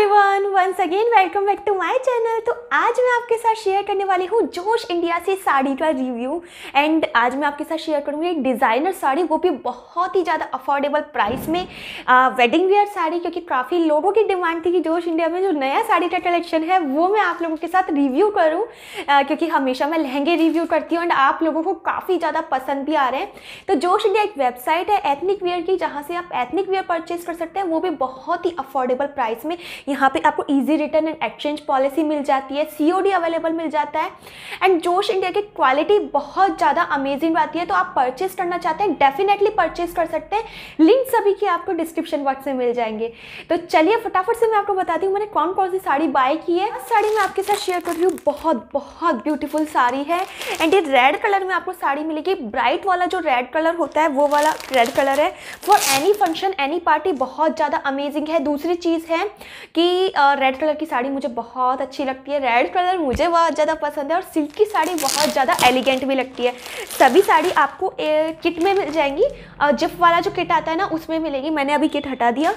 everyone once again welcome back to my channel तो आज मैं आपके साथ शेयर करने वाली हूँ जोश इंडिया से साड़ी का रिव्यू एंड आज मैं आपके साथ शेयर करूँगी एक डिज़ाइनर साड़ी वो भी बहुत ही ज़्यादा अफोर्डेबल प्राइस में आ, वेडिंग वेयर साड़ी क्योंकि काफ़ी लोगों की डिमांड थी कि जोश इंडिया में जो नया साड़ी का कलेक्शन है वो मैं आप लोगों के साथ रिव्यू करूँ क्योंकि हमेशा मैं लहंगे रिव्यू करती हूँ एंड आप लोगों को काफ़ी ज़्यादा पसंद भी आ रहे हैं तो जोश इंडिया एक वेबसाइट है एथनिक वेयर की जहाँ से आप एथनिक वेयर परचेज कर सकते हैं वो भी बहुत ही अफोर्डेबल प्राइस में यहाँ पे आपको easy return and exchange policy मिल जाती है सी अवेलेबल मिल जाता है एंड जोश इंडिया की क्वालिटी बहुत ज़्यादा अमेजिंग आती है तो आप परचेज करना चाहते हैं डेफिनेटली परचेज कर सकते हैं लिंक सभी के आपको डिस्क्रिप्शन बॉक्स में मिल जाएंगे तो चलिए फटाफट से मैं आपको बताती हूँ मैंने कौन कौन सी साड़ी बाय की है साड़ी मैं आपके साथ शेयर कर रही हूँ बहुत बहुत ब्यूटीफुल साड़ी है एंड ये रेड कलर में आपको साड़ी मिलेगी ब्राइट वाला जो रेड कलर होता है वो वाला रेड कलर है for any function any party बहुत ज़्यादा अमेजिंग है दूसरी चीज़ है कि कि रेड कलर की साड़ी मुझे बहुत अच्छी लगती है रेड कलर मुझे बहुत ज़्यादा पसंद है और सिल्क की साड़ी बहुत ज़्यादा एलिगेंट भी लगती है सभी साड़ी आपको किट में मिल जाएंगी जिप वाला जो किट आता है ना उसमें मिलेगी मैंने अभी किट हटा दिया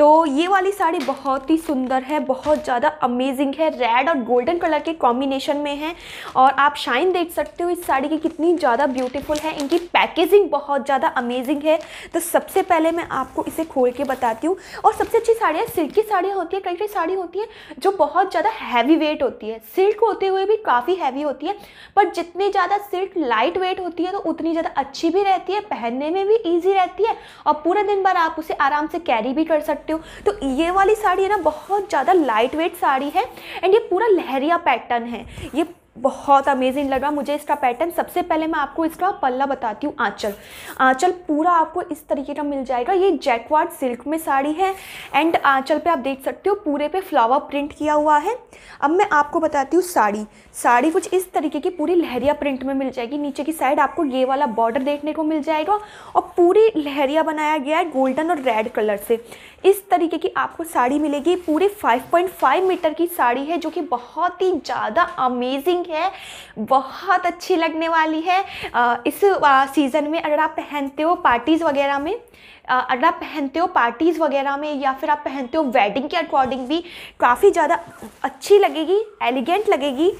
तो ये वाली साड़ी बहुत ही सुंदर है बहुत ज़्यादा अमेजिंग है रेड और गोल्डन कलर के कॉम्बिनेशन में है और आप शाइन देख सकते हो इस साड़ी की कितनी ज़्यादा ब्यूटीफुल है इनकी पैकेजिंग बहुत ज़्यादा अमेजिंग है तो सबसे पहले मैं आपको इसे खोल के बताती हूँ और सबसे अच्छी साड़ियाँ सिल्क की साड़ियाँ होती है कई कई साड़ी होती है जो बहुत ज़्यादा हैवी वेट होती है सिल्क होते हुए भी काफ़ी हैवी होती है पर जितनी ज़्यादा सिल्क लाइट वेट होती है तो उतनी ज़्यादा अच्छी भी रहती है पहनने में भी ईजी रहती है और पूरे दिन भर आप उसे आराम से कैरी भी कर सकते सकते हो तो ये वाली साड़ी है ना बहुत ज़्यादा लाइट वेट साड़ी है एंड ये पूरा लहरिया पैटर्न है ये बहुत अमेजिंग लग रहा मुझे इसका पैटर्न सबसे पहले मैं आपको इसका पल्ला बताती हूँ आँचल आँचल पूरा आपको इस तरीके का मिल जाएगा ये जैकवाड सिल्क में साड़ी है एंड आँचल पे आप देख सकते हो पूरे पे फ्लावर प्रिंट किया हुआ है अब मैं आपको बताती हूँ साड़ी साड़ी कुछ इस तरीके की पूरी लहरिया प्रिंट में मिल जाएगी नीचे की साइड आपको ये वाला बॉर्डर देखने को मिल जाएगा और पूरी लहरिया बनाया गया है गोल्डन और रेड कलर से इस तरीके की आपको साड़ी मिलेगी पूरी 5.5 मीटर की साड़ी है जो कि बहुत ही ज़्यादा अमेजिंग है बहुत अच्छी लगने वाली है इस सीज़न में अगर आप पहनते हो पार्टीज़ वगैरह में अगर आप पहनते हो पार्टीज़ वगैरह में या फिर आप पहनते हो वेडिंग के अकॉर्डिंग भी काफ़ी ज़्यादा अच्छी लगेगी एलिगेंट लगेगी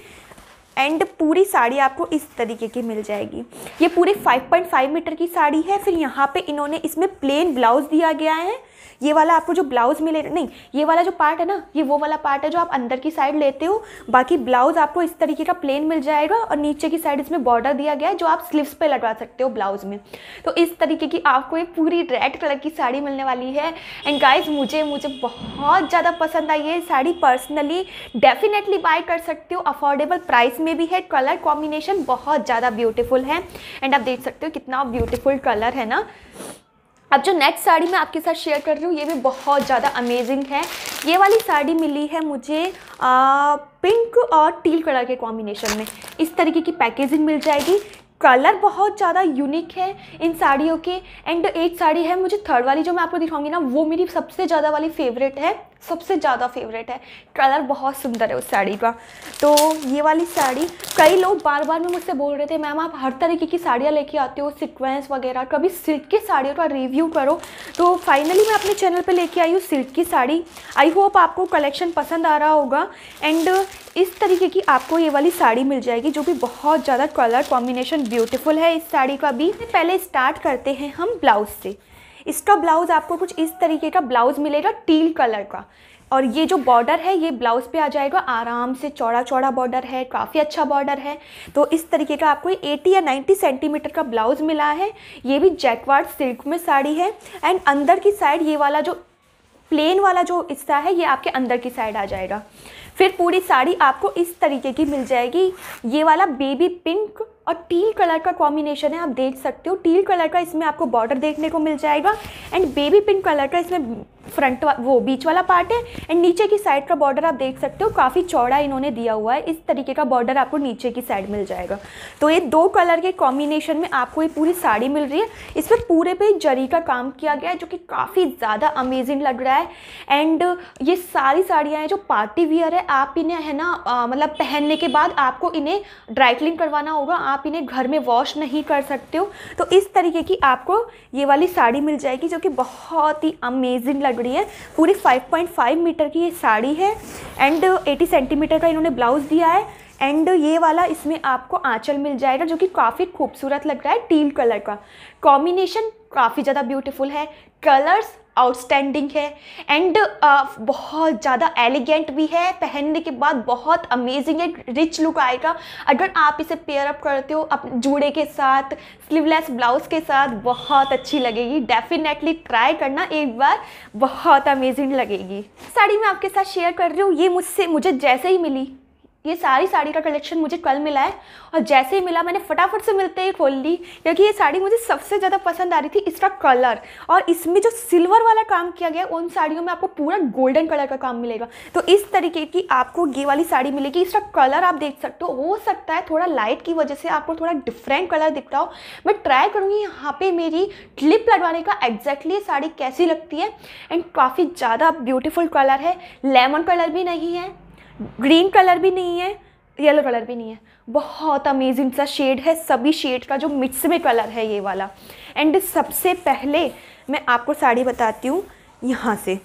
एंड पूरी साड़ी आपको इस तरीके की मिल जाएगी ये पूरी 5.5 मीटर की साड़ी है फिर यहाँ पे इन्होंने इसमें प्लेन ब्लाउज दिया गया है ये वाला आपको जो ब्लाउज़ मिले नहीं ये वाला जो पार्ट है ना ये वो वाला पार्ट है जो आप अंदर की साइड लेते हो बाकी ब्लाउज़ आपको इस तरीके का प्लेन मिल जाएगा और नीचे की साइड इसमें बॉर्डर दिया गया है जो आप स्लीव्स पर लटवा सकते हो ब्लाउज़ में तो इस तरीके की आपको एक पूरी रेड कलर की साड़ी मिलने वाली है एंड गाइज मुझे मुझे बहुत ज़्यादा पसंद आई है साड़ी पर्सनली डेफिनेटली बाय कर सकते हो अफोर्डेबल प्राइस में भी है कलर कॉम्बिनेशन बहुत ज़्यादा ब्यूटीफुल है एंड आप देख सकते हो कितना ब्यूटीफुल कलर है ना अब जो नेक्स्ट साड़ी मैं आपके साथ शेयर कर रही हूँ ये भी बहुत ज़्यादा अमेजिंग है ये वाली साड़ी मिली है मुझे आ, पिंक और टील कलर के कॉम्बिनेशन में इस तरीके की पैकेजिंग मिल जाएगी कलर बहुत ज़्यादा यूनिक है इन साड़ियों के एंड एक साड़ी है मुझे थर्ड वाली जो मैं आपको दिखाऊंगी ना वो मेरी सबसे ज़्यादा वाली फेवरेट है सबसे ज़्यादा फेवरेट है कलर बहुत सुंदर है उस साड़ी का तो ये वाली साड़ी कई लोग बार बार में मुझसे बोल रहे थे मैम आप हर तरीके की साड़ियाँ लेके आते हो सिक्वेंस वगैरह कभी सिल्क की साड़ियों का रिव्यू करो तो फाइनली मैं अपने चैनल पर लेके आई हूँ सिल्क की साड़ी आई होप आपको कलेक्शन पसंद आ रहा होगा एंड इस तरीके की आपको ये वाली साड़ी मिल जाएगी जो कि बहुत ज़्यादा कलर कॉम्बिनेशन ब्यूटीफुल है इस साड़ी का भी पहले स्टार्ट करते हैं हम ब्लाउज से इसका ब्लाउज़ आपको कुछ इस तरीके का ब्लाउज़ मिलेगा टील कलर का और ये जो बॉर्डर है ये ब्लाउज़ पे आ जाएगा आराम से चौड़ा चौड़ा बॉर्डर है काफ़ी अच्छा बॉर्डर है तो इस तरीके का आपको 80 या 90 सेंटीमीटर का ब्लाउज़ मिला है ये भी जैकवार्ड सिल्क में साड़ी है एंड अंदर की साइड ये वाला जो प्लेन वाला जो हिस्सा है ये आपके अंदर की साइड आ जाएगा फिर पूरी साड़ी आपको इस तरीके की मिल जाएगी ये वाला बेबी पिंक और टील कलर का कॉम्बिनेशन है आप देख सकते हो टील कलर का इसमें आपको बॉर्डर देखने को मिल जाएगा एंड बेबी पिंक कलर का इसमें फ्रंट वा, वो बीच वाला पार्ट है एंड नीचे की साइड का बॉर्डर आप देख सकते हो काफ़ी चौड़ा इन्होंने दिया हुआ है इस तरीके का बॉर्डर आपको नीचे की साइड मिल जाएगा तो ये दो कलर के कॉम्बिनेशन में आपको ये पूरी साड़ी मिल रही है इस पर पूरे पे जरी का काम किया गया है जो कि काफ़ी ज़्यादा अमेजिंग लग रहा है एंड ये सारी साड़ियाँ हैं जो पार्टी वियर है आप इन्हें है ना मतलब पहनने के बाद आपको इन्हें ड्राई क्लीन करवाना होगा आप इन्हें घर में वॉश नहीं कर सकते हो तो इस तरीके की आपको ये वाली साड़ी मिल जाएगी जो कि बहुत ही अमेजिंग लग बड़ी है पूरी 5.5 मीटर की ये साड़ी है एंड 80 सेंटीमीटर का इन्होंने ब्लाउज़ दिया है एंड ये वाला इसमें आपको आंचल मिल जाएगा जो कि काफ़ी खूबसूरत लग रहा है टील कलर का कॉम्बिनेशन काफ़ी ज़्यादा ब्यूटीफुल है कलर्स आउटस्टैंडिंग है एंड uh, बहुत ज़्यादा एलिगेंट भी है पहनने के बाद बहुत अमेजिंग है रिच लुक आएगा अगर आप इसे पेयर अप करते हो अपने जूड़े के साथ स्लीवलेस ब्लाउज के साथ बहुत अच्छी लगेगी डेफिनेटली ट्राई करना एक बार बहुत अमेजिंग लगेगी साड़ी मैं आपके साथ शेयर कर रही हूँ ये मुझसे मुझे जैसे ही मिली ये सारी साड़ी का कलेक्शन मुझे कल मिला है और जैसे ही मिला मैंने फटाफट से मिलते ही खोल ली क्योंकि ये साड़ी मुझे सबसे ज़्यादा पसंद आ रही थी इसका कलर और इसमें जो सिल्वर वाला काम किया गया उन साड़ियों में आपको पूरा गोल्डन कलर का काम मिलेगा तो इस तरीके की आपको ये वाली साड़ी मिलेगी इसका कलर आप देख सकते हो हो सकता है थोड़ा लाइट की वजह से आपको थोड़ा डिफरेंट कलर दिखता हो मैं ट्राई करूँगी यहाँ पर मेरी क्लिप लगवाने का एग्जैक्टली ये साड़ी कैसी लगती है एंड काफ़ी ज़्यादा ब्यूटिफुल कलर है लेमन कलर भी नहीं है ग्रीन कलर भी नहीं है येलो कलर भी नहीं है बहुत अमेजिंग सा शेड है सभी शेड का जो मिक्स में कलर है ये वाला एंड सबसे पहले मैं आपको साड़ी बताती हूँ यहाँ से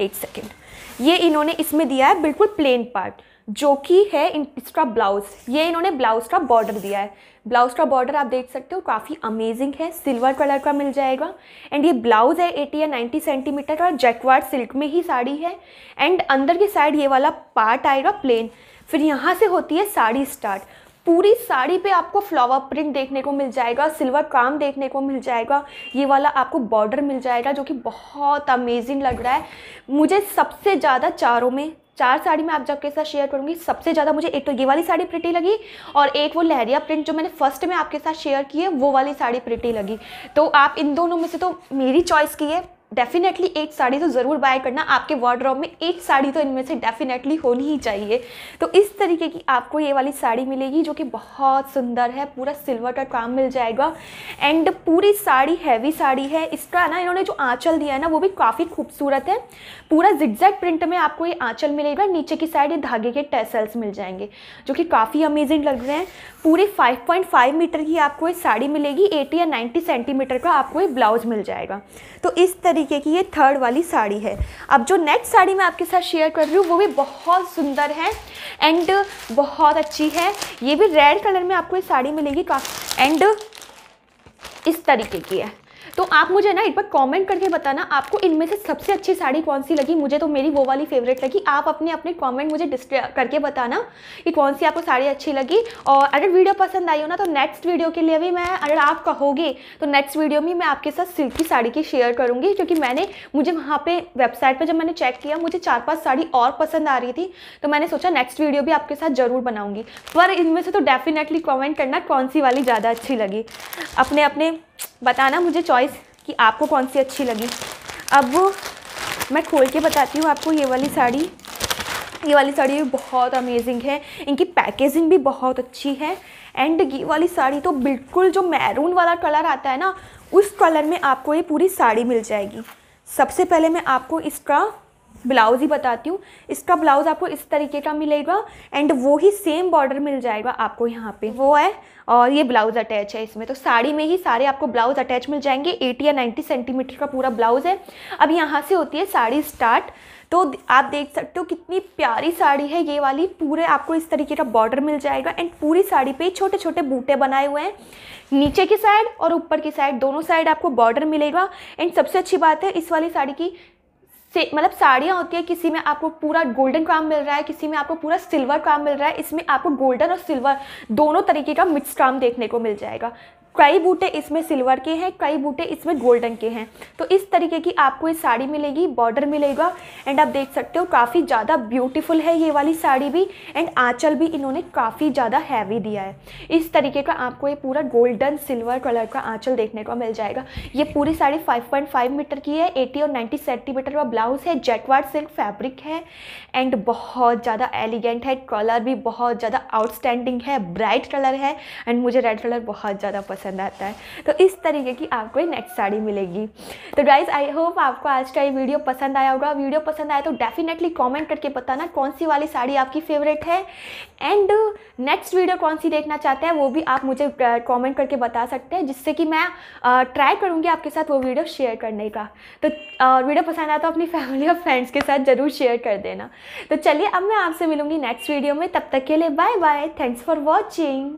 एक सेकेंड ये इन्होंने इसमें दिया है बिल्कुल प्लेन पार्ट जो कि है इसका ब्लाउज ये इन्होंने ब्लाउज का बॉर्डर दिया है ब्लाउज का बॉर्डर आप देख सकते हो काफ़ी अमेजिंग है सिल्वर कलर का मिल जाएगा एंड ये ब्लाउज है 80 या 90 सेंटीमीटर और जैकवार्ड सिल्क में ही साड़ी है एंड अंदर की साइड ये वाला पार्ट आएगा प्लेन फिर यहाँ से होती है साड़ी स्टार्ट पूरी साड़ी पे आपको फ्लावर प्रिंट देखने को मिल जाएगा सिल्वर काम देखने को मिल जाएगा ये वाला आपको बॉर्डर मिल जाएगा जो कि बहुत अमेजिंग लग रहा है मुझे सबसे ज़्यादा चारों में चार साड़ी मैं आप के साथ शेयर करूंगी सबसे ज़्यादा मुझे एक तो ये वाली साड़ी प्रिटी लगी और एक वो लहरिया प्रिंट जो मैंने फर्स्ट में आपके साथ शेयर की है वो वाली साड़ी प्रिटी लगी तो आप इन दोनों में से तो मेरी चॉइस की है डेफिनेटली एक साड़ी तो ज़रूर बाय करना आपके वार्ड्रॉप में एक साड़ी तो इनमें से डेफिनेटली होनी ही चाहिए तो इस तरीके की आपको ये वाली साड़ी मिलेगी जो कि बहुत सुंदर है पूरा सिल्वर का काम मिल जाएगा एंड पूरी साड़ी हैवी साड़ी है इसका ना इन्होंने जो आँचल दिया है ना वो भी काफ़ी खूबसूरत है पूरा जिग्जैक प्रिंट में आपको ये आँचल मिलेगा नीचे की साइड ये धागे के टेसल्स मिल जाएंगे जो कि काफ़ी अमेजिंग लग रहे हैं पूरे 5.5 मीटर की आपको ये साड़ी मिलेगी 80 या 90 सेंटीमीटर का आपको ये ब्लाउज मिल जाएगा तो इस तरीके तरीके की ये थर्ड वाली साड़ी है अब जो नेक्स्ट साड़ी मैं आपके साथ शेयर कर रही हूँ वो भी बहुत सुंदर है एंड बहुत अच्छी है ये भी रेड कलर में आपको ये साड़ी मिलेगी एंड इस तरीके की है तो आप मुझे ना एक बार कॉमेंट करके बताना आपको इनमें से सबसे अच्छी साड़ी कौन सी लगी मुझे तो मेरी वो वाली फेवरेट लगी आप अपने अपने कॉमेंट मुझे डिस्क्र करके बताना कि कौन सी आपको साड़ी अच्छी लगी और अगर वीडियो पसंद आई हो ना तो नेक्स्ट वीडियो के लिए भी मैं अगर आप कहोगे तो नेक्स्ट वीडियो में मैं आपके साथ सिल्क की साड़ी की शेयर करूँगी क्योंकि मैंने मुझे वहाँ पर वेबसाइट पर जब मैंने चेक किया मुझे चार पाँच साड़ी और पसंद आ रही थी तो मैंने सोचा नेक्स्ट वीडियो भी आपके साथ ज़रूर बनाऊँगी पर इनमें से तो डेफिनेटली कॉमेंट करना कौन सी वाली ज़्यादा अच्छी लगी अपने अपने बताना मुझे चॉइस कि आपको कौन सी अच्छी लगी अब मैं खोल के बताती हूँ आपको ये वाली साड़ी ये वाली साड़ी बहुत अमेजिंग है इनकी पैकेजिंग भी बहुत अच्छी है एंड ये वाली साड़ी तो बिल्कुल जो मैरून वाला कलर आता है ना उस कलर में आपको ये पूरी साड़ी मिल जाएगी सबसे पहले मैं आपको इसका ब्लाउज़ ही बताती हूँ इसका ब्लाउज़ आपको इस तरीके का मिलेगा एंड वो ही सेम बॉर्डर मिल जाएगा आपको यहाँ पे वो है और ये ब्लाउज़ अटैच है इसमें तो साड़ी में ही सारे आपको ब्लाउज़ अटैच मिल जाएंगे एटी या नाइन्टी सेंटीमीटर का पूरा ब्लाउज़ है अब यहाँ से होती है साड़ी स्टार्ट तो आप देख सकते हो कितनी प्यारी साड़ी है ये वाली पूरे आपको इस तरीके का बॉर्डर मिल जाएगा एंड पूरी साड़ी पे छोटे छोटे बूटे बनाए हुए हैं नीचे की साइड और ऊपर की साइड दोनों साइड आपको बॉर्डर मिलेगा एंड सबसे अच्छी बात है इस वाली साड़ी की से मतलब साड़ियाँ होती है किसी में आपको पूरा गोल्डन क्राम मिल रहा है किसी में आपको पूरा सिल्वर क्राम मिल रहा है इसमें आपको गोल्डन और सिल्वर दोनों तरीके का मिक्स क्राम देखने को मिल जाएगा कई बूटे इसमें सिल्वर के हैं कई बूटे इसमें गोल्डन के हैं तो इस तरीके की आपको ये साड़ी मिलेगी बॉर्डर मिलेगा एंड आप देख सकते हो काफ़ी ज़्यादा ब्यूटीफुल है ये वाली साड़ी भी एंड आँचल भी इन्होंने काफ़ी ज़्यादा हैवी दिया है इस तरीके का आपको ये पूरा गोल्डन सिल्वर कलर का आँचल देखने को मिल जाएगा ये पूरी साड़ी फाइव मीटर की है एटी और नाइन्टी सेंटीमीटर का ब्लाउज़ है जेटवार सिल्क फैब्रिक है एंड बहुत ज़्यादा एलिगेंट है कलर भी बहुत ज़्यादा आउटस्टैंडिंग है ब्राइट कलर है एंड मुझे रेड कलर बहुत ज़्यादा पसंद पसंद आता है तो इस तरीके की आपको ये नेक्स्ट साड़ी मिलेगी तो गाइज आई होप आपको आज का ये वीडियो पसंद आया होगा वीडियो पसंद आया तो डेफिनेटली कॉमेंट करके बताना कौन सी वाली साड़ी आपकी फेवरेट है एंड नेक्स्ट वीडियो कौन सी देखना चाहते हैं वो भी आप मुझे कॉमेंट करके बता सकते हैं जिससे कि मैं ट्राई करूँगी आपके साथ वो वीडियो शेयर करने का तो वीडियो पसंद आया तो अपनी फैमिली और फ्रेंड्स के साथ ज़रूर शेयर कर देना तो चलिए अब मैं आपसे मिलूंगी नेक्स्ट वीडियो में तब तक के लिए bye bye thanks for watching